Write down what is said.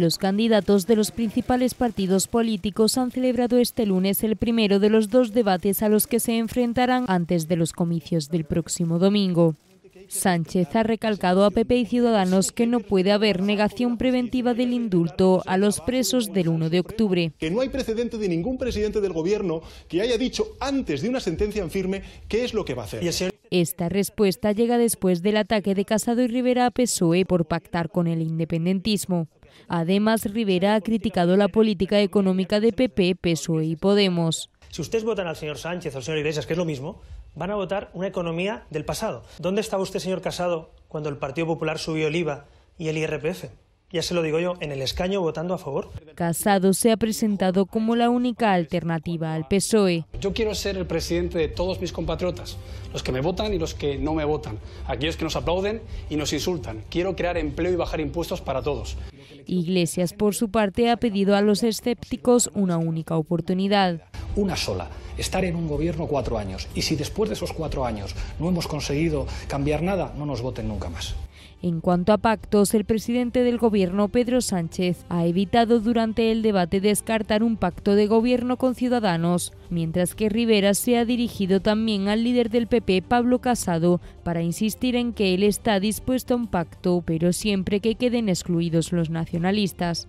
Los candidatos de los principales partidos políticos han celebrado este lunes el primero de los dos debates a los que se enfrentarán antes de los comicios del próximo domingo. Sánchez ha recalcado a PP y Ciudadanos que no puede haber negación preventiva del indulto a los presos del 1 de octubre. Que no hay precedente de ningún presidente del gobierno que haya dicho antes de una sentencia en firme qué es lo que va a hacer. Esta respuesta llega después del ataque de Casado y Rivera a PSOE por pactar con el independentismo. Además, Rivera ha criticado la política económica de PP, PSOE y Podemos. Si ustedes votan al señor Sánchez o al señor Iglesias, que es lo mismo, van a votar una economía del pasado. ¿Dónde estaba usted, señor Casado, cuando el Partido Popular subió el IVA y el IRPF? Ya se lo digo yo, en el escaño votando a favor. Casado se ha presentado como la única alternativa al PSOE. Yo quiero ser el presidente de todos mis compatriotas, los que me votan y los que no me votan, aquellos que nos aplauden y nos insultan. Quiero crear empleo y bajar impuestos para todos. Iglesias, por su parte, ha pedido a los escépticos una única oportunidad. Una sola, estar en un gobierno cuatro años. Y si después de esos cuatro años no hemos conseguido cambiar nada, no nos voten nunca más. En cuanto a pactos, el presidente del gobierno, Pedro Sánchez, ha evitado durante el debate descartar un pacto de gobierno con Ciudadanos, mientras que Rivera se ha dirigido también al líder del PP, Pablo Casado, para insistir en que él está dispuesto a un pacto, pero siempre que queden excluidos los nacionalistas.